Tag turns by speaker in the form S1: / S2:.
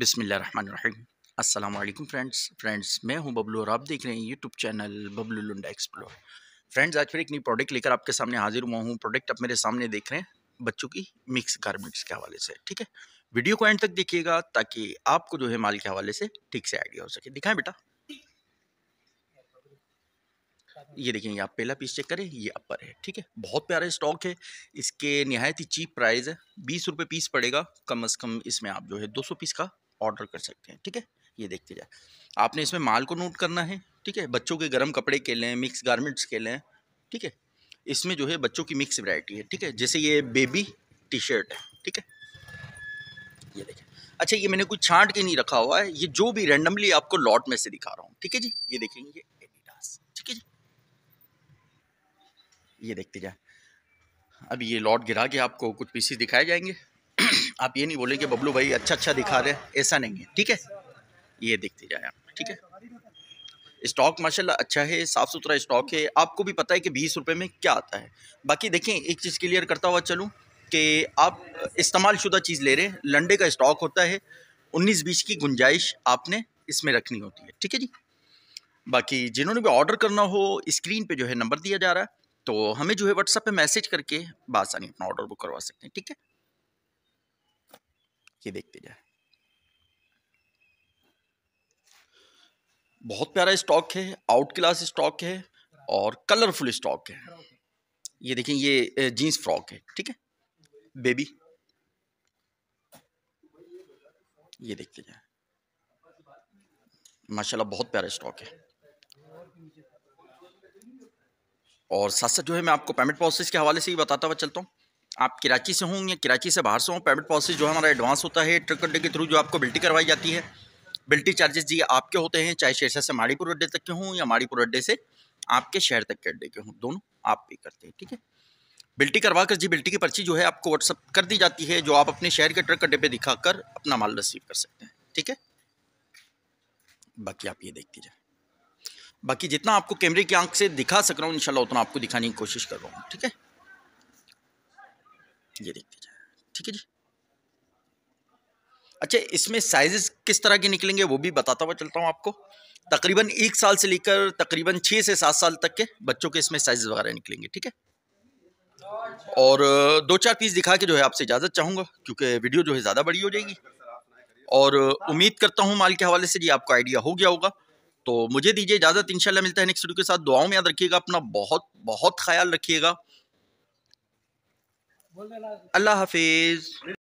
S1: बिसमीम अल्लाम friends friends मैं हूं बबलू और आप देख रहे हैं YouTube channel Bablu Lunda explore friends आज फिर एक नई प्रोडक्ट लेकर आपके सामने हाजिर हुआ हूं प्रोडक्ट आप मेरे सामने देख रहे हैं बच्चों की मिक्स गारमेंट्स के हवाले से ठीक है वीडियो को एंड तक देखिएगा ताकि आपको जो है माल के हवाले से ठीक से आइडिया हो सके दिखाएं बेटा ये देखेंगे आप पहला पीस चेक करें ये अपर है ठीक है बहुत प्यारा स्टॉक है इसके नहायत ही चीप प्राइस है बीस रुपये पीस पड़ेगा कम अज़ कम इसमें आप जो है दो सौ पीस का ऑर्डर कर सकते हैं ठीक है ये देखते जाए आपने इसमें माल को नोट करना है ठीक है बच्चों के गर्म कपड़े के लें मिक्स गारमेंट्स के लें ठीक है इसमें जो है बच्चों की मिक्स वैरायटी है ठीक है जैसे ये बेबी टी शर्ट है ठीक है ये देखें अच्छा ये मैंने कुछ छांट के नहीं रखा हुआ है ये जो भी रेंडमली आपको लॉट में से दिखा रहा हूँ ठीक है जी ये देखेंगे ये एडिडास ठीक है जी ये देखते जाए अब ये लॉट गिरा के आपको कुछ पीसीस दिखाए जाएंगे आप ये नहीं बोलें कि बबलू भाई अच्छा अच्छा दिखा रहे हैं ऐसा नहीं है ठीक है ये देखते जाए आप ठीक है स्टॉक माशाल्लाह अच्छा है साफ़ सुथरा स्टॉक है आपको भी पता है कि बीस रुपये में क्या आता है बाकी देखें एक चीज़ क्लियर करता हुआ चलूँ कि आप इस्तेमाल शुदा चीज़ ले रहे हैं लंडे का स्टॉक होता है उन्नीस बीस की गुंजाइश आपने इसमें रखनी होती है ठीक है जी बाकी जिन्होंने भी ऑर्डर करना हो स्क्रीन पे जो है नंबर दिया जा रहा है तो हमें जो है व्हाट्सअप पे मैसेज करके बासानी अपना ऑर्डर बुक करवा सकते हैं ठीक है ये देखते जाए बहुत प्यारा स्टॉक है आउट क्लास स्टॉक है और कलरफुल स्टॉक है ये देखें ये जीन्स फ्रॉक है ठीक है बेबी ये देखते जाए माशाल्लाह बहुत प्यारा स्टॉक है और साथ साथ जो है मैं आपको पेमेंट प्रोसेस के हवाले से ही बताता हुआ चलता हूँ आप कराची से हों या कराची से बाहर से हों पेमेंट पॉलिसी जो हमारा एडवांस होता है ट्रक अड्डे के थ्रू जो आपको बिल्टी करवाई जाती है बिल्टी चार्जेस जी आपके होते हैं चाहे शेरशाह से माड़ीपुर अड्डे तक के हों या माड़ीपुर अड्डे से आपके शहर तक के अड्डे के हों दोनों आप पे करते हैं ठीक है बिल्टी करवा कर जी बिल्टी की पर्ची जो है आपको व्हाट्सअप कर दी जाती है जो आप अपने शहर के ट्रक अड्डे पर दिखाकर अपना माल रिसीव कर सकते हैं ठीक है बाकी आप ये देख दीजिए बाकी जितना आपको कैमरे की आंख से दिखा सक रहा हूँ इंशाल्लाह उतना आपको दिखाने की कोशिश कर रहा हूँ ठीक है ये देखते जाए ठीक है जी अच्छा इसमें साइजेस किस तरह के निकलेंगे वो भी बताता हुआ चलता हूँ आपको तकरीबन एक साल से लेकर तकरीबन छः से सात साल तक के बच्चों के इसमें साइजेस वगैरह निकलेंगे ठीक है और दो चार पीस दिखा के जो है आपसे इजाज़त चाहूँगा क्योंकि वीडियो जो है ज़्यादा बड़ी हो जाएगी और उम्मीद करता हूँ माल के हवाले से जी आपको आइडिया हो गया होगा तो मुझे दीजिए इजाज़त इंशाल्लाह मिलता है नेक्स्ट वीडियो के साथ दुआओं में याद रखिएगा अपना बहुत बहुत ख्याल रखिएगा अल्लाह हाफिज़